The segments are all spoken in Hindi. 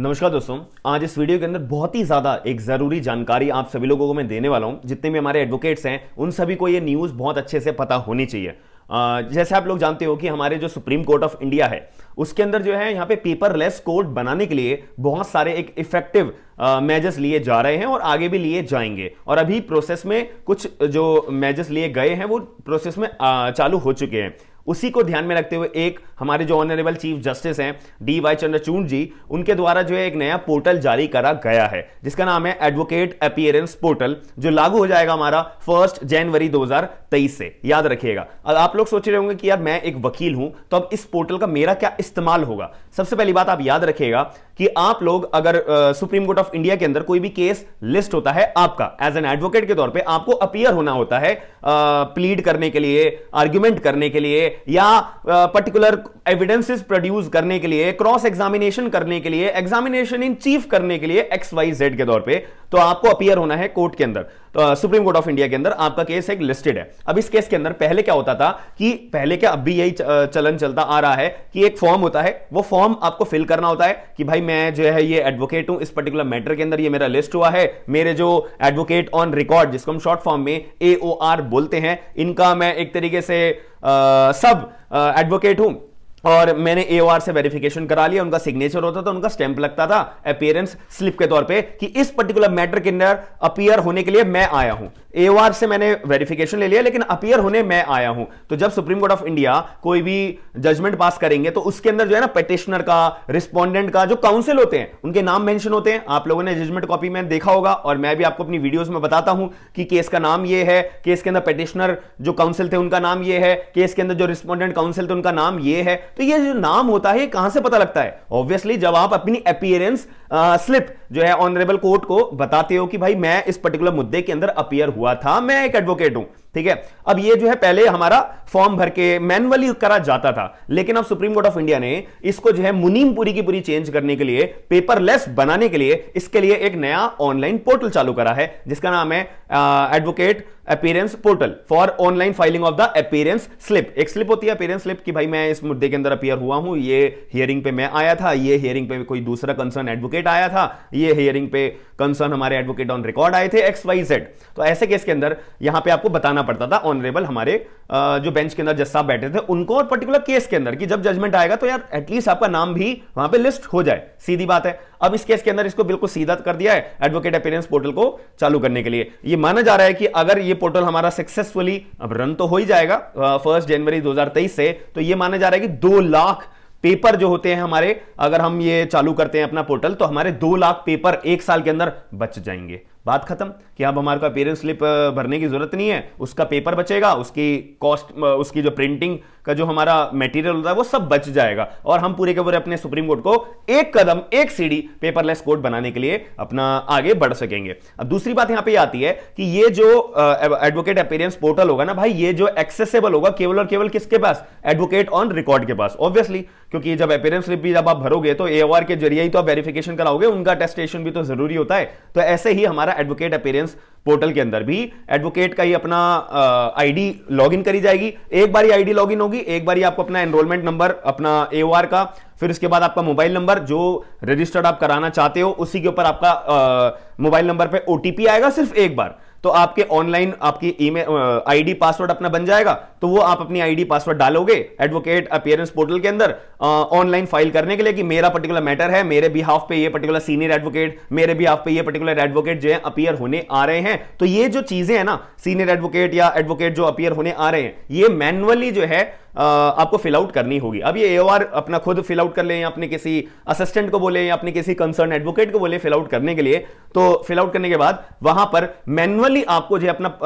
नमस्कार दोस्तों आज इस वीडियो के अंदर बहुत ही ज़्यादा एक ज़रूरी जानकारी आप सभी लोगों को मैं देने वाला हूँ जितने भी हमारे एडवोकेट्स हैं उन सभी को ये न्यूज़ बहुत अच्छे से पता होनी चाहिए जैसे आप लोग जानते हो कि हमारे जो सुप्रीम कोर्ट ऑफ इंडिया है उसके अंदर जो है यहाँ पे पेपरलेस कोर्ट बनाने के लिए बहुत सारे एक इफेक्टिव मेजर्स लिए जा रहे हैं और आगे भी लिए जाएंगे और अभी प्रोसेस में कुछ जो मेजर्स लिए गए हैं वो प्रोसेस में आ, चालू हो चुके हैं उसी को ध्यान में रखते हुए एक हमारे जो ऑनरेबल चीफ जस्टिस हैं डी वाई चंद्रचूड जी उनके द्वारा जो है एक नया पोर्टल जारी करा गया है जिसका नाम है एडवोकेट अपियरेंस पोर्टल जो लागू हो जाएगा हमारा फर्स्ट जनवरी 2023 से याद रखिएगा अब आप लोग सोच रहे होंगे कि यार मैं एक वकील हूं तो अब इस पोर्टल का मेरा क्या इस्तेमाल होगा सबसे पहली बात आप याद रखिएगा कि आप लोग अगर सुप्रीम कोर्ट ऑफ इंडिया के अंदर कोई भी केस लिस्ट होता है आपका एज एन एडवोकेट के तौर पर आपको अपियर होना होता है प्लीड करने के लिए आर्ग्यूमेंट करने के लिए या पर्टिकुलर एविडेंसेस प्रोड्यूस करने के लिए क्रॉस एग्जामिनेशन करने के लिए एग्जामिनेशन इन चीफ करने के लिए एक्स वाई जेड के तौर पर तो आपको अपियर होना है कोर्ट के अंदर सुप्रीम कोर्ट ऑफ इंडिया के अंदर आपका केस एक लिस्टेड है अब इस केस के अंदर पहले क्या होता था कि पहले क्या अब भी यही चलन चलता आ रहा है कि एक फॉर्म होता है वो फॉर्म आपको फिल करना होता है कि भाई मैं जो है ये एडवोकेट हूं इस पर्टिकुलर मैटर के अंदर ये मेरा लिस्ट हुआ है मेरे जो एडवोकेट ऑन रिकॉर्ड जिसको हम शॉर्ट फॉर्म में ए बोलते हैं इनका मैं एक तरीके से आ, सब एडवोकेट हूं और मैंने ए से वेरिफिकेशन करा लिया उनका सिग्नेचर होता था उनका स्टैंप लगता था अपियरेंस स्लिप के तौर पे कि इस पर्टिकुलर मैटर के अंदर अपियर होने के लिए मैं आया हूं ए से मैंने वेरिफिकेशन ले लिया लेकिन अपियर होने मैं आया हूं तो जब सुप्रीम कोर्ट ऑफ इंडिया कोई भी जजमेंट पास करेंगे तो उसके अंदर जो है ना पटिशनर का रिस्पॉन्डेंट का जो काउंसिल होते हैं उनके नाम मैंशन होते हैं आप लोगों ने जजमेंट कॉपी में देखा होगा और मैं भी आपको अपनी वीडियोज में बताता हूं कि केस का नाम ये है केस के अंदर पटिशनर जो काउंसिल थे उनका नाम ये है केस के अंदर जो रिस्पॉन्डेंट काउंसिल थे उनका नाम ये है तो ये जो नाम होता है कहां से पता लगता है ऑब्वियसली जब आप अपनी अपियरेंस स्लिप जो है ऑनरेबल कोर्ट को बताते हो कि भाई मैं इस पर्टिकुलर मुद्दे के अंदर अपियर हुआ था मैं एक एडवोकेट हूं ठीक है अब ये जो है पहले हमारा फॉर्म भर के मैनुअली करा जाता था लेकिन अब सुप्रीम कोर्ट ऑफ इंडिया ने इसको जो है मुनीमपुरी की पूरी चेंज करने के लिए पेपरलेस बनाने के लिए इसके लिए एक नया ऑनलाइन पोर्टल चालू करा है जिसका नाम है advocate appearance portal for online filing of the appearance slip एक स्लिप होती है अपीयरेंस स्लिप कि भाई मैं इस मुद्दे के अंदर अपीयर हुआ हूं ये हियरिंग पे मैं आया था ये हियरिंग पे कोई दूसरा कंसर्न एडवोकेट आया था ये हियरिंग पे कंसर्न हमारे एडवोकेट ऑन रिकॉर्ड आए थे एक्स वाई जेड तो ऐसे केस के अंदर यहां पर आपको बताना पड़ता था ऑनरेबल हमारे जो बेंच के अंदर जज साहब बैठे थे उनको और पर्टिकुलर केस के अंदर कि जब जजमेंट आएगा तो यार एटलीस्ट आपका नाम भी वहां पे लिस्ट हो जाए सीधी बात है अब इस केस के अंदर इसको बिल्कुल सीधा कर दिया है एडवोकेट अपीयरेंस पोर्टल को चालू करने के लिए ये माना जा रहा है कि अगर ये पोर्टल हमारा सक्सेसफुली अब रन तो हो ही जाएगा फर्स्ट जनवरी दो से तो ये माना जा रहा है कि दो लाख पेपर जो होते हैं हमारे अगर हम ये चालू करते हैं अपना पोर्टल तो हमारे दो लाख पेपर एक साल के अंदर बच जाएंगे बात खत्म कि अब हमारे पास पेरेंट स्लिप भरने की जरूरत नहीं है उसका पेपर बचेगा उसकी कॉस्ट उसकी जो प्रिंटिंग का जो हमारा मेटीरियल होता है वो सब बच जाएगा और हम पूरे के पूरे अपने सुप्रीम कोर्ट को एक कदम एक सीढ़ी पेपरलेस कोर्ट बनाने के लिए अपना आगे बढ़ सकेंगे अब दूसरी बात यहां पे आती है कि ये जो एडवोकेट अपेरेंस पोर्टल होगा ना भाई ये जो एक्सेसेबल होगा केवल और केवल किसके पास एडवोकेट ऑन रिकॉर्ड के पास ऑब्वियसली क्योंकि जब अपेरेंस स्लिप भी जब आप भरोगे तो ए के जरिए ही तो आप वेरिफिकेशन कराओगे उनका टेस्टेशन भी तो जरूरी होता है तो ऐसे ही हमारा एडवोकेट अपेरेंस पोर्टल के अंदर भी एडवोकेट का ही अपना आईडी लॉगिन करी जाएगी एक बार आईडी लॉगिन होगी होगी एक बार आपको अपना एनरोलमेंट नंबर अपना ए का फिर उसके बाद आपका मोबाइल नंबर जो रजिस्टर्ड आप कराना चाहते हो उसी के ऊपर आपका मोबाइल नंबर पे ओटीपी आएगा सिर्फ एक बार तो आपके ऑनलाइन आपकी ईमेल आईडी पासवर्ड अपना बन जाएगा तो वो आप अपनी आईडी पासवर्ड डालोगे एडवोकेट अपियरेंस पोर्टल के अंदर ऑनलाइन फाइल करने के लिए कि मेरा पर्टिकुलर मैटर है मेरे भी हाफ पे ये पर्टिकुलर सीनियर एडवोकेट मेरे भी हाफ पे ये पर्टिकुलर एडवोकेट जो है अपियर होने आ रहे हैं तो ये जो चीजें हैं ना सीनियर एडवोकेट या एडवोकेट जो अपियर होने आ रहे हैं ये मैनुअली जो है आपको फिल आउट करनी होगी अब ये एओआर अपना खुद फिल आउट कर लें या अपने किसी असिस्टेंट को बोले या अपने किसी कंसर्न एडवोकेट को बोले फिल आउट करने के लिए तो फिल आउट करने के बाद वहां पर मैनुअली आपको जो अपना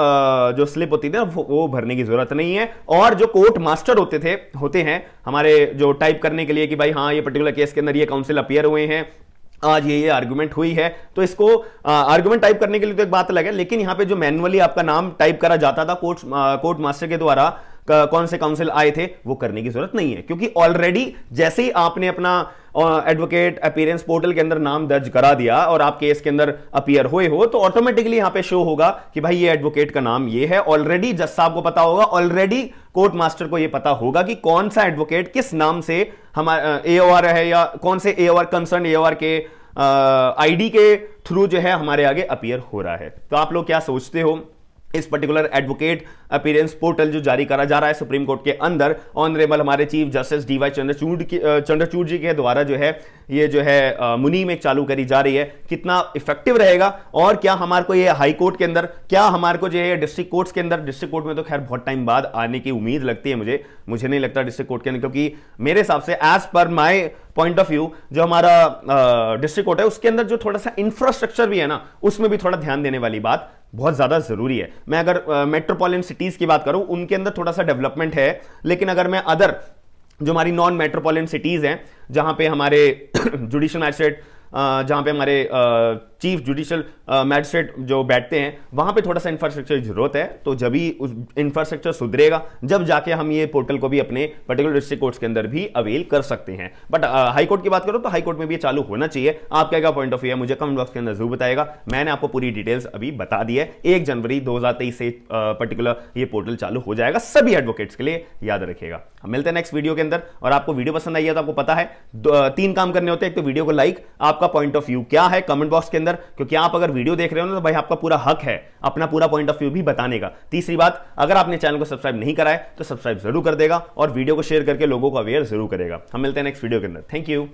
जो स्लिप होती थी वो भरने की जरूरत नहीं है और जो कोर्ट मास्टर होते थे होते हैं हमारे जो टाइप करने के लिए कि भाई हाँ ये पर्टिकुलर केस के अंदर ये काउंसिल अपियर हुए हैं आज ये ये आर्ग्यूमेंट हुई है तो इसको आर्ग्यूमेंट टाइप करने के लिए तो एक बात अलग है लेकिन यहाँ पे जो मैनुअली आपका नाम टाइप करा जाता था कोर्ट कोर्ट मास्टर के द्वारा कौन से काउंसिल आए थे वो करने की जरूरत नहीं है क्योंकि ऑलरेडी जैसे ही आपने अपना एडवोकेट अपीयरेंस पोर्टल के अंदर नाम दर्ज करा दिया और आप केस के अंदर अपीयर हुए हो तो ऑटोमेटिकली यहां पे शो होगा कि भाई ये एडवोकेट का नाम ये है ऑलरेडी जज साहब को पता होगा ऑलरेडी कोर्ट मास्टर को यह पता होगा कि कौन सा एडवोकेट किस नाम से हमारा ए है या कौन से ए कंसर्न ए के आईडी के थ्रू जो है हमारे आगे अपीयर हो रहा है तो आप लोग क्या सोचते हो इस पर्टिकुलर एडवोकेट अपीयरेंस पोर्टल जो जारी करा जा रहा है सुप्रीम कोर्ट के अंदर ऑनरेबल हमारे chief justice D Y Chandrachud Chandrachud ji के द्वारा जो है ये जो है मुनीम एक चालू करी जा रही है कितना इफेक्टिव रहेगा और क्या हमारे को ये हाई कोर्ट के अंदर क्या हमारे को जो है डिस्ट्रिक्ट कोर्ट्स के अंदर डिस्ट्रिक्ट कोर्ट में तो खैर बहुत टाइम बाद आने की उम्मीद लगती है मुझे मुझे नहीं लगता डिस्ट्रिक्ट कोर्ट के अंदर क्योंकि मेरे हिसाब से as per my point of view जो हमारा डिस्ट्रिक्ट कोर्ट है उसके अंदर जो थोड़ा सा इंफ्रास्ट्रक्चर भी है ना उसमें भी थोड़ा ध्यान देने वाली बात बहुत ज़्यादा ज़रूरी है मैं अगर मेट्रोपॉलिटन सिटीज़ की बात करूँ उनके अंदर थोड़ा सा डेवलपमेंट है लेकिन अगर मैं अदर जो हमारी नॉन मेट्रोपॉलिटन सिटीज़ हैं जहां पे हमारे जुडिशल मैजिस्ट्रेट जहाँ पे हमारे चीफ जुडिशल मैजिस्ट्रेट जो बैठते हैं वहाँ पे थोड़ा सा इंफ्रास्ट्रक्चर की जरूरत है तो जब ही उस इंफ्रास्ट्रक्चर सुधरेगा जब जाके हम ये पोर्टल को भी अपने पर्टिकुलर डिस्ट्रिक्ट कोर्ट्स के अंदर भी अवेल कर सकते हैं बट हाईकोर्ट की बात करो तो हाईकोर्ट में भी चालू होना चाहिए आप क्या क्या पॉइंट ऑफ व्यू है मुझे कमेंट बॉक्स के अंदर जरूर बताएगा मैंने आपको पूरी डिटेल्स अभी बता दी है एक जनवरी दो से पर्टिकुलर ये पोर्टल चालू हो जाएगा सभी एडवोकेट्स के लिए याद रखेगा हम मिलते हैं नेक्स्ट वीडियो के अंदर और आपको वीडियो पसंद आई है तो आपको पता है तीन काम करने होते हैं एक तो वीडियो को लाइक आपका आपका पॉइंट ऑफ व्यू क्या है कमेंट बॉक्स के अंदर क्योंकि आप अगर वीडियो देख रहे हो ना तो भाई आपका पूरा हक है अपना पूरा पॉइंट ऑफ व्यू भी बताने का तीसरी बात अगर आपने चैनल को सब्सक्राइब नहीं कराए तो सब्सक्राइब जरूर कर देगा और वीडियो को शेयर करके लोगों को अवेयर जरूर करेगा हम मिलते हैं नेक्स्ट वीडियो के अंदर थैंक यू